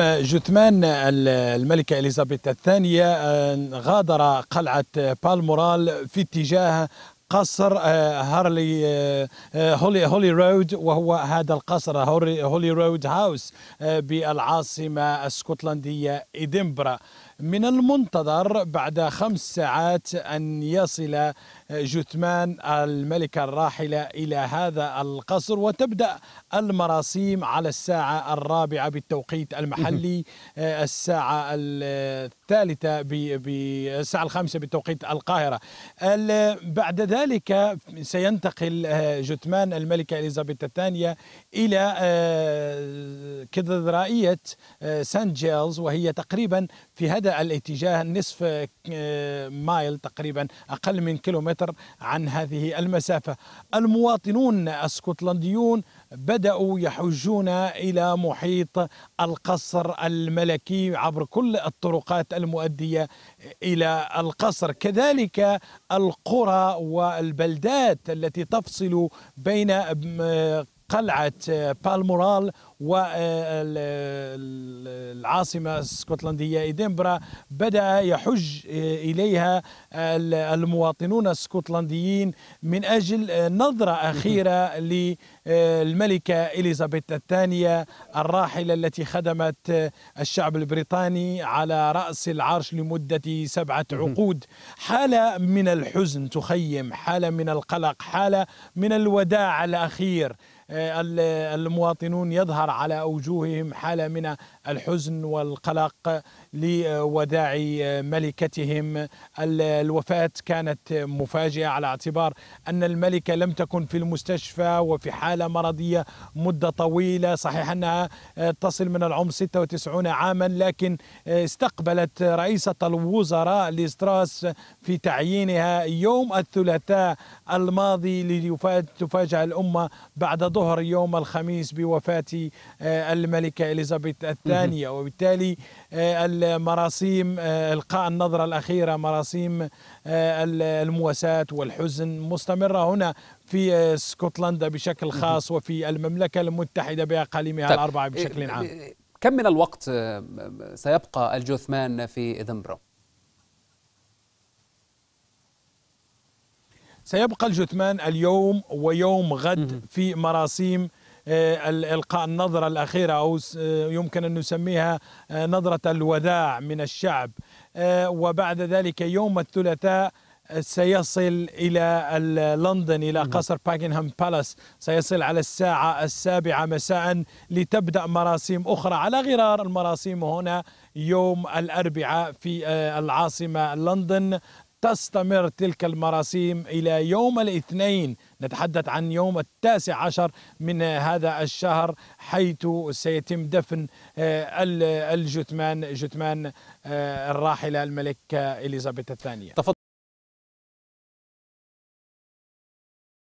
جثمان الملكة إليزابيث الثانية آه، غادر قلعة بالمورال في اتجاه قصر آه، هارلي آه، آه، هولي هولي رود وهو هذا القصر هولي رود هاوس بالعاصمة الاسكتلندية إدنبرا من المنتظر بعد خمس ساعات أن يصل جثمان الملكة الراحلة إلى هذا القصر وتبدأ المراسيم على الساعة الرابعة بالتوقيت المحلي الساعة الثالثة الساعة الخامسة بالتوقيت القاهرة بعد ذلك وكذلك سينتقل آه، جثمان الملكة إليزابيث الثانية إلى آه، كاتدرائية آه، سان جيلز وهي تقريبا في هذا الاتجاه نصف آه، مايل تقريبا أقل من كيلومتر عن هذه المسافة المواطنون الاسكتلنديون بدأوا يحجون إلى محيط القصر الملكي عبر كل الطرقات المؤدية إلى القصر كذلك القرى والبلدات التي تفصل بين آه، قلعة آه، بالمورال والعاصمة آه، الاسكتلندية إدنبرا بدأ يحج آه، إليها المواطنون الاسكتلنديين من أجل نظرة أخيرة للملكة إليزابيث الثانية الراحلة التي خدمت الشعب البريطاني على رأس العرش لمدة سبعة عقود حالة من الحزن تخيم حالة من القلق حالة من الوداع الأخير آه، المواطنون يظهر على أوجوههم حالة من الحزن والقلق لوداع آه، ملكتهم الوفاة كانت مفاجئة على اعتبار أن الملكة لم تكن في المستشفى وفي حالة مرضية مدة طويلة صحيح أنها آه، تصل من العمر 96 عاما لكن استقبلت رئيسة الوزراء ليستراس في تعيينها يوم الثلاثاء الماضي لتفاجأ الأمة بعد ظهر الظهر يوم الخميس بوفاة آه، الملكة إليزابيث الثانية وبالتالي آه، المراسيم آه، إلقاء النظرة الأخيرة مراسيم المواساة والحزن مستمرة هنا في اسكتلندا بشكل خاص وفي المملكة المتحدة بأقاليمها طيب الأربعة بشكل إيه، عام إيه، كم من الوقت سيبقى الجثمان في إدنبرو؟ سيبقى الجثمان اليوم ويوم غد في مراسيم آه، القاء النظره الاخيره او آه، يمكن ان نسميها آه، نظره الوداع من الشعب وبعد ذلك يوم الثلاثاء سيصل إلى لندن إلى قصر باكنهام بالاس سيصل على الساعة السابعة مساء لتبدأ مراسيم أخرى على غرار المراسيم هنا يوم الأربعاء في العاصمة لندن تستمر تلك المراسيم إلى يوم الاثنين نتحدث عن يوم التاسع عشر من هذا الشهر حيث سيتم دفن آه، الجثمان جثمان آه، الراحلة الملكة إليزابيث الثانية